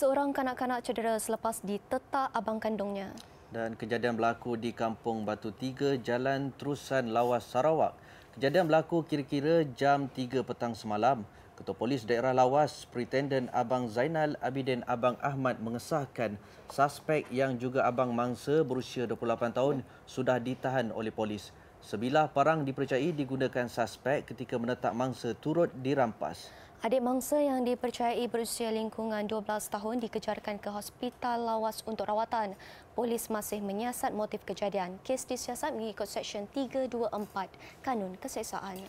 seorang kanak-kanak cedera selepas ditetak abang kandungnya. Dan kejadian berlaku di Kampung Batu 3, Jalan Terusan Lawas Sarawak. Kejadian berlaku kira-kira jam 3 petang semalam. Ketua Polis Daerah Lawas, Pretendent Abang Zainal Abidin Abang Ahmad mengesahkan suspek yang juga abang mangsa berusia 28 tahun sudah ditahan oleh polis. Sebilah parang dipercayai digunakan suspek ketika menetap mangsa turut dirampas. Adik mangsa yang dipercayai berusia lingkungan 12 tahun dikejarkan ke hospital lawas untuk rawatan. Polis masih menyiasat motif kejadian. Kes disiasat mengikut Seksyen 324 Kanun Keseksaan.